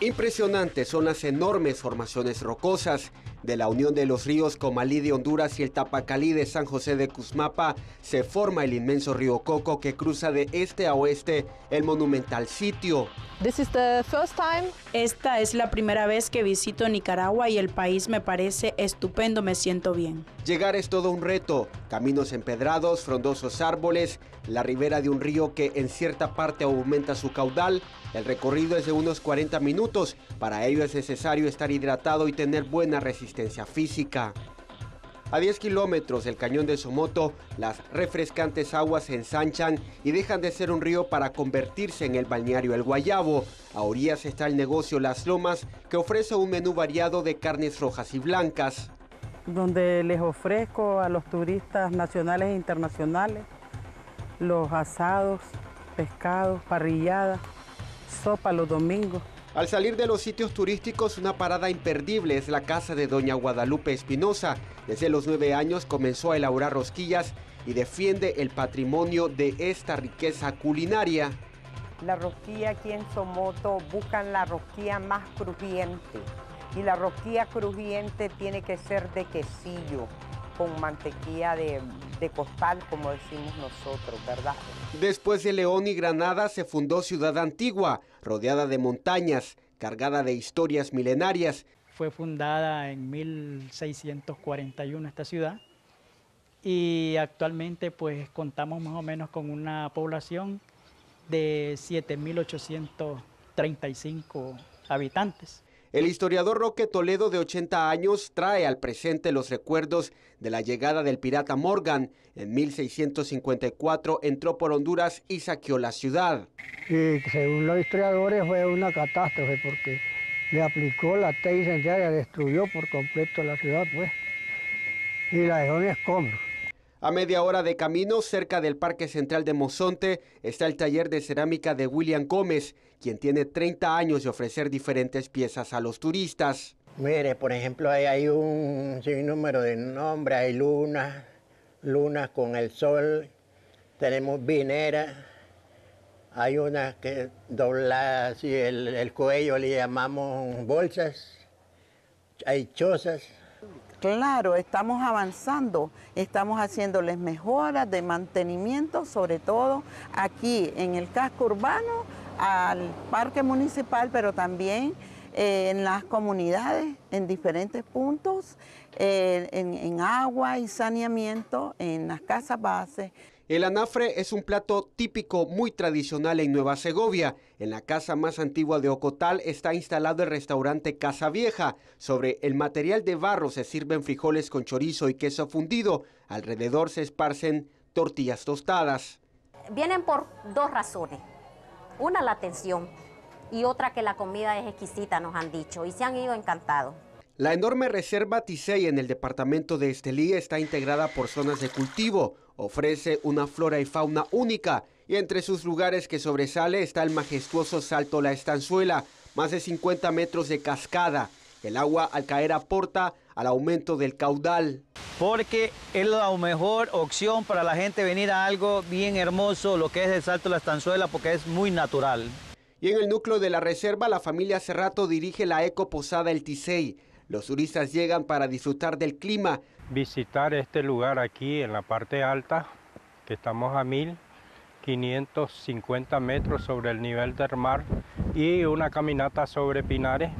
Impresionantes son las enormes formaciones rocosas de la unión de los ríos Comalí de Honduras y el Tapacalí de San José de Cusmapa se forma el inmenso río Coco que cruza de este a oeste el monumental sitio. This Esta es la primera vez que visito Nicaragua y el país me parece estupendo, me siento bien. Llegar es todo un reto, caminos empedrados, frondosos árboles, la ribera de un río que en cierta parte aumenta su caudal, el recorrido es de unos 40 minutos, para ello es necesario estar hidratado y tener buena resistencia física. A 10 kilómetros del cañón de Somoto, las refrescantes aguas se ensanchan y dejan de ser un río para convertirse en el balneario El Guayabo. A orillas está el negocio Las Lomas, que ofrece un menú variado de carnes rojas y blancas. Donde les ofrezco a los turistas nacionales e internacionales los asados, pescados, parrilladas, sopa los domingos. Al salir de los sitios turísticos, una parada imperdible es la casa de doña Guadalupe Espinosa. Desde los nueve años comenzó a elaborar rosquillas y defiende el patrimonio de esta riqueza culinaria. La rosquilla aquí en Somoto buscan la rosquilla más crujiente y la rosquilla crujiente tiene que ser de quesillo con mantequilla de, de costal, como decimos nosotros, ¿verdad? Después de León y Granada se fundó Ciudad Antigua, rodeada de montañas, cargada de historias milenarias. Fue fundada en 1641 esta ciudad y actualmente pues contamos más o menos con una población de 7.835 habitantes. El historiador Roque Toledo, de 80 años, trae al presente los recuerdos de la llegada del pirata Morgan. En 1654 entró por Honduras y saqueó la ciudad. según los historiadores fue una catástrofe porque le aplicó la tey y destruyó por completo la ciudad, pues, y la dejó en escombros. A media hora de camino, cerca del Parque Central de Mozonte, está el taller de cerámica de William Gómez, quien tiene 30 años de ofrecer diferentes piezas a los turistas. Mire, por ejemplo, hay un número de nombres, hay lunas, lunas con el sol, tenemos vineras, hay unas que dobladas y el, el cuello, le llamamos bolsas, hay chozas. Claro, estamos avanzando, estamos haciéndoles mejoras de mantenimiento, sobre todo aquí en el casco urbano, al parque municipal, pero también eh, en las comunidades, en diferentes puntos, eh, en, en agua y saneamiento, en las casas bases. El anafre es un plato típico muy tradicional en Nueva Segovia. En la casa más antigua de Ocotal está instalado el restaurante Casa Vieja. Sobre el material de barro se sirven frijoles con chorizo y queso fundido. Alrededor se esparcen tortillas tostadas. Vienen por dos razones. Una, la atención y otra que la comida es exquisita, nos han dicho, y se han ido encantados. La enorme reserva Tisei en el departamento de Estelí está integrada por zonas de cultivo ofrece una flora y fauna única y entre sus lugares que sobresale está el majestuoso Salto La Estanzuela, más de 50 metros de cascada. El agua al caer aporta al aumento del caudal. Porque es la mejor opción para la gente venir a algo bien hermoso, lo que es el Salto La Estanzuela, porque es muy natural. Y en el núcleo de la reserva, la familia Cerrato dirige la Eco Posada El Tisei. Los turistas llegan para disfrutar del clima. Visitar este lugar aquí en la parte alta, que estamos a 1550 metros sobre el nivel del mar, y una caminata sobre Pinares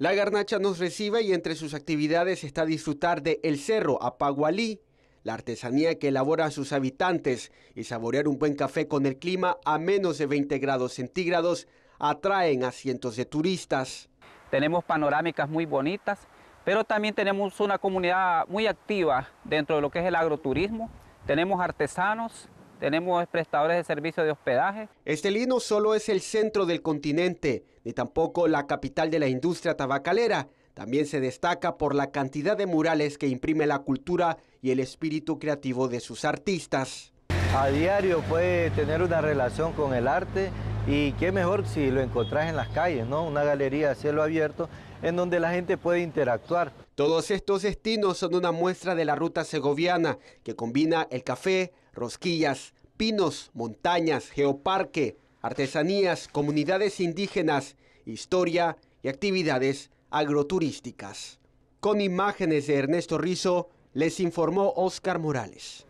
la garnacha nos recibe y entre sus actividades está disfrutar de El Cerro Apagualí, la artesanía que elaboran sus habitantes y saborear un buen café con el clima a menos de 20 grados centígrados atraen a cientos de turistas tenemos panorámicas muy bonitas, pero también tenemos una comunidad muy activa dentro de lo que es el agroturismo. Tenemos artesanos, tenemos prestadores de servicios de hospedaje. Estelí no solo es el centro del continente, ni tampoco la capital de la industria tabacalera. También se destaca por la cantidad de murales que imprime la cultura y el espíritu creativo de sus artistas. A diario puede tener una relación con el arte y qué mejor si lo encontrás en las calles, ¿no? Una galería a cielo abierto en donde la gente puede interactuar. Todos estos destinos son una muestra de la ruta segoviana que combina el café, rosquillas, pinos, montañas, geoparque, artesanías, comunidades indígenas, historia y actividades agroturísticas. Con imágenes de Ernesto Rizo, les informó Óscar Morales.